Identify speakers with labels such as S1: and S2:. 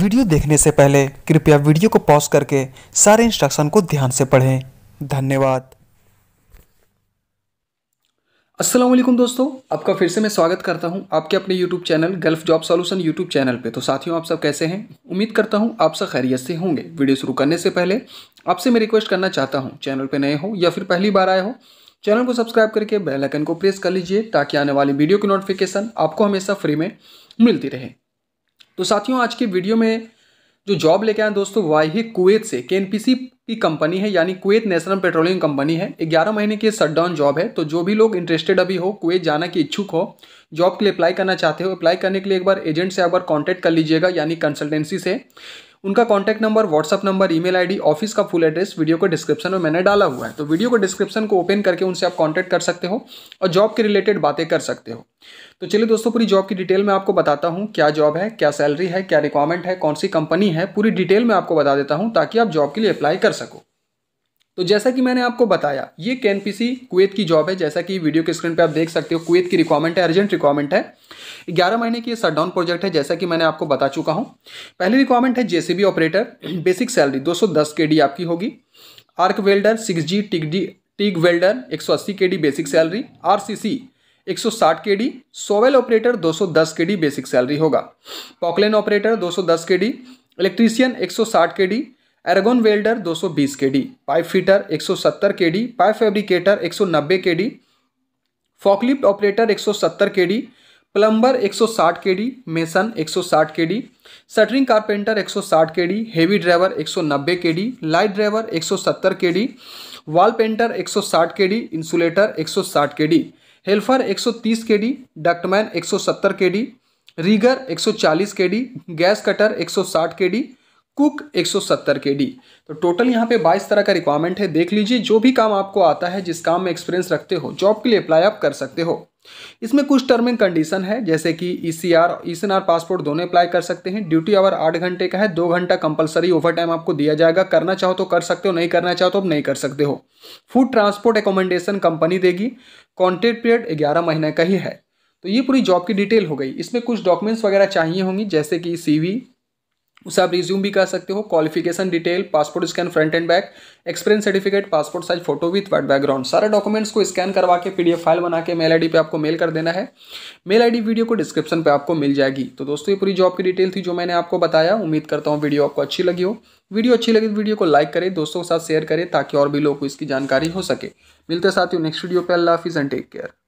S1: video देखने से पहले कृपया वीडियो को पॉज करके सारे इंस्ट्रक्शन को ध्यान से पढ़ें धन्यवाद असलम दोस्तों आपका फिर से मैं स्वागत करता हूं आपके अपने YouTube channel gulf job solution YouTube channel पे तो साथियों आप सब कैसे हैं उम्मीद करता हूं आप सब खैरियत से होंगे वीडियो शुरू करने से पहले आपसे मैं रिक्वेस्ट करना चाहता हूं चैनल पे नए हो या फिर पहली बार आए हो चैनल को सब्सक्राइब करके बेलाइकन को प्रेस कर लीजिए ताकि आने वाली वीडियो की नोटिफिकेशन आपको हमेशा फ्री में मिलती रहे तो साथियों आज के वीडियो में जो जॉब लेके आए दोस्तों वाई है कुवैत से के की कंपनी है यानी कुवैत नेशनल पेट्रोलियम कंपनी है ग्यारह महीने की शटडाउन जॉब है तो जो भी लोग इंटरेस्टेड अभी हो कुवैत जाना के इच्छुक हो जॉब के लिए अप्लाई करना चाहते हो अप्लाई करने के लिए एक बार एजेंट से एक बार कॉन्टैक्ट कर लीजिएगा यानी कंसल्टेंसी से उनका contact number WhatsApp number email ID office का फुल एड्रेस वीडियो को डिस्क्रिप्शन में मैंने डाला हुआ है तो वीडियो को डिस्क्रिप्शन को ओपन करके उनसे आप कॉन्टैक्ट कर सकते हो और जॉब के रिलेटेड बातें कर सकते हो तो चलिए दोस्तों पूरी जॉब की डिटेल में आपको बताता हूँ क्या जॉब है क्या सैलरी है क्या रिक्वायरमेंट है कौन सी कंपनी है पूरी डिटेल में आपको बता देता हूँ ताकि आप जॉब के लिए अप्लाई कर सको तो जैसा कि मैंने आपको बताया ये के पी सी कुवैत की जॉब है जैसा कि वीडियो के स्क्रीन पे आप देख सकते हो कुवैत की रिक्वायरमेंट है अर्जेंट रिक्वायरमेंट है ग्यारह महीने की ये शटडाउन प्रोजेक्ट है जैसा कि मैंने आपको बता चुका हूँ पहली रिक्वायरमेंट है जेसीबी ऑपरेटर बेसिक सैलरी 210 सौ आपकी होगी arc welder six G tig tig welder एक सौ अस्सी K D basic salary R C C एक सौ साठ के डी सोवेल ऑपरेटर दो सौ दस के डी बेसिक सैलरी होगा पॉकलेन ऑपरेटर दो सौ दस के डी इलेक्ट्रीशियन एक सौ साठ K D argon welder 220 D pipe fitter 170 D pipe fabricator 190 D forklift operator 170 D plumber 160 D mason 160 D shuttering carpenter 160 D heavy driver 190 D light driver 170 D wall painter 160 D insulator 160 D helper 130 KD ductman 170 D rigger 140 D gas cutter 160 D cook 170 K D तो total यहाँ पे 22 तरह का requirement है देख लीजिए जो भी काम आपको आता है जिस काम में एक्सपीरियंस रखते हो जॉब के लिए अप्लाई आप कर सकते हो इसमें कुछ टर्म एंड कंडीशन है जैसे कि E C R E C R passport दोनों अप्लाई कर सकते हैं ड्यूटी आवर आठ घंटे का है दो घंटा कंपलसरी ओवर टाइम आपको दिया जाएगा करना चाहो तो कर सकते हो नहीं करना चाहो तो आप नहीं कर सकते हो फूड ट्रांसपोर्ट एकोमोडेशन कंपनी देगी कॉन्ट्रेक्ट पीरियड ग्यारह महीने का ही है तो ये पूरी जॉब की डिटेल हो गई इसमें कुछ डॉक्यूमेंट्स वगैरह चाहिए होंगी जैसे कि वी उसे आप रिज्यूम भी कर सकते हो qualification detail passport scan front and back experience certificate passport size photo with white background सारे डॉक्यूमेंट्स को स्कैन करवा के पी फाइल बना के मेल आईडी पे आपको मेल कर देना है मेल आईडी वीडियो को डिस्क्रिप्शन पे आपको मिल जाएगी तो दोस्तों ये पूरी जॉब की डिटेल थी जो मैंने आपको बताया उम्मीद करता हूँ वीडियो आपको अच्छी लगी हो वीडियो अच्छी लगी तो वीडियो को लाइक करें दोस्तों के साथ शेयर करें ताकि और भी लोगों को इसकी जानकारी हो सके मिलते साथ ही नेक्स्ट वीडियो पर अल्लाह हाफिज़ एंड टेक केयर